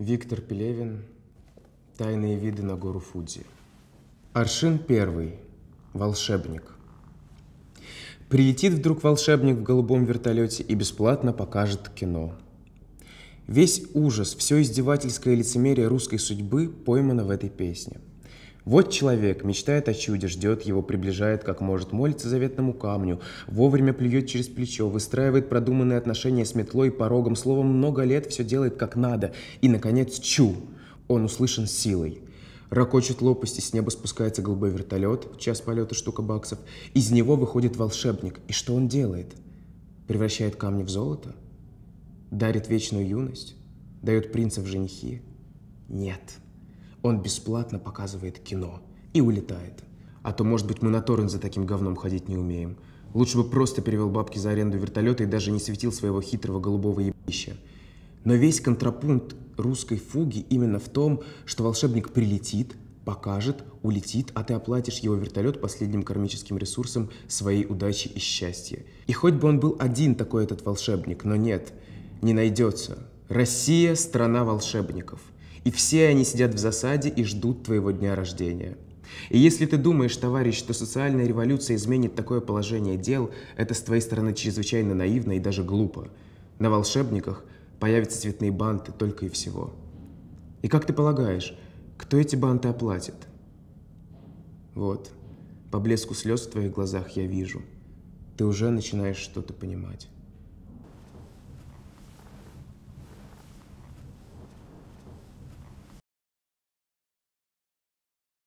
Виктор Пелевин «Тайные виды на гору Фудзи». Аршин первый. Волшебник. Прилетит вдруг волшебник в голубом вертолете и бесплатно покажет кино. Весь ужас, все издевательское лицемерие русской судьбы поймано в этой песне – вот человек мечтает о чуде, ждет его, приближает как может, молится заветному камню, вовремя плюет через плечо, выстраивает продуманные отношения с метлой и порогом, словом, много лет все делает как надо. И, наконец, чу! Он услышан силой. Рокочет лопасти, с неба спускается голубой вертолет, час полета штука баксов. Из него выходит волшебник. И что он делает? Превращает камни в золото? Дарит вечную юность? Дает принца в женихи? Нет. Он бесплатно показывает кино и улетает. А то, может быть, мы на торрент за таким говном ходить не умеем. Лучше бы просто перевел бабки за аренду вертолета и даже не светил своего хитрого голубого ебища. Но весь контрапункт русской фуги именно в том, что волшебник прилетит, покажет, улетит, а ты оплатишь его вертолет последним кармическим ресурсом своей удачи и счастья. И хоть бы он был один такой этот волшебник, но нет, не найдется. Россия – страна волшебников – и все они сидят в засаде и ждут твоего дня рождения. И если ты думаешь, товарищ, что социальная революция изменит такое положение дел, это с твоей стороны чрезвычайно наивно и даже глупо. На волшебниках появятся цветные банты только и всего. И как ты полагаешь, кто эти банты оплатит? Вот, по блеску слез в твоих глазах я вижу. Ты уже начинаешь что-то понимать.